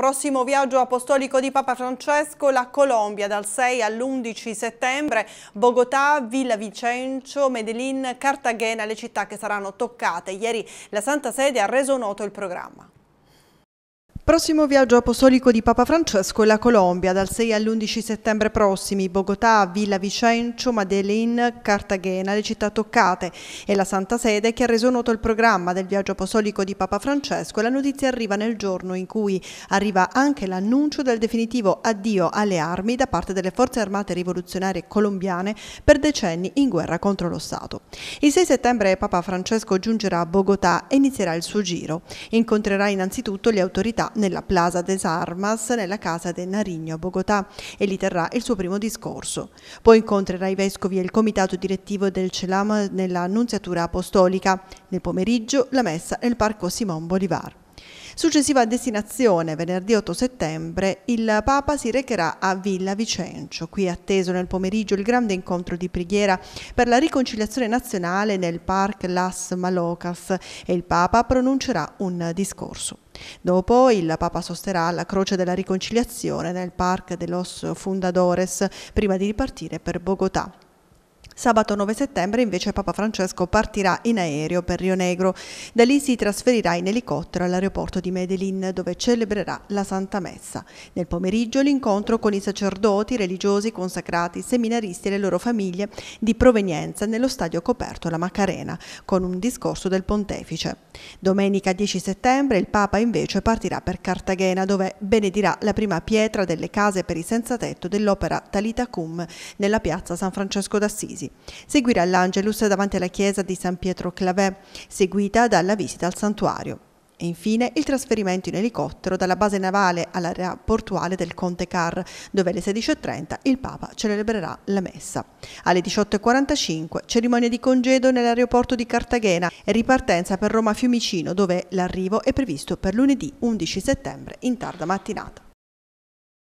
Prossimo viaggio apostolico di Papa Francesco, la Colombia, dal 6 all'11 settembre, Bogotà, Villa Vicencio, Medellin, Cartagena, le città che saranno toccate. Ieri la Santa Sede ha reso noto il programma. Prossimo viaggio apostolico di Papa Francesco è la Colombia, dal 6 all'11 settembre prossimi, Bogotà, Villa Vicencio, Madeleine, Cartagena, le città toccate. È la Santa Sede che ha reso noto il programma del viaggio apostolico di Papa Francesco e la notizia arriva nel giorno in cui arriva anche l'annuncio del definitivo addio alle armi da parte delle forze armate rivoluzionarie colombiane per decenni in guerra contro lo Stato. Il 6 settembre Papa Francesco giungerà a Bogotà e inizierà il suo giro. Incontrerà innanzitutto le autorità nella Plaza de Armas, nella casa del Narigno a Bogotà e lì terrà il suo primo discorso. Poi incontrerà i vescovi e il comitato direttivo del Celam nella Annunziatura Apostolica. Nel pomeriggio la messa nel Parco Simon Bolivar. Successiva destinazione, venerdì 8 settembre, il Papa si recherà a Villa Vicencio. Qui è atteso nel pomeriggio il grande incontro di preghiera per la riconciliazione nazionale nel Parc Las Malocas e il Papa pronuncerà un discorso. Dopo il Papa sosterrà la Croce della Riconciliazione nel Parc de los Fundadores prima di ripartire per Bogotà. Sabato 9 settembre invece Papa Francesco partirà in aereo per Rio Negro. Da lì si trasferirà in elicottero all'aeroporto di Medellin dove celebrerà la Santa Messa. Nel pomeriggio l'incontro con i sacerdoti, religiosi, consacrati, seminaristi e le loro famiglie di provenienza nello stadio coperto La Macarena con un discorso del pontefice. Domenica 10 settembre il Papa invece partirà per Cartagena dove benedirà la prima pietra delle case per i senza tetto dell'opera Talita Cum nella piazza San Francesco d'Assisi. Seguirà l'Angelus davanti alla chiesa di San Pietro Clavè, seguita dalla visita al santuario. E infine il trasferimento in elicottero dalla base navale all'area portuale del Conte Car, dove alle 16.30 il Papa celebrerà la messa. Alle 18.45 cerimonia di congedo nell'aeroporto di Cartagena e ripartenza per Roma Fiumicino, dove l'arrivo è previsto per lunedì 11 settembre in tarda mattinata.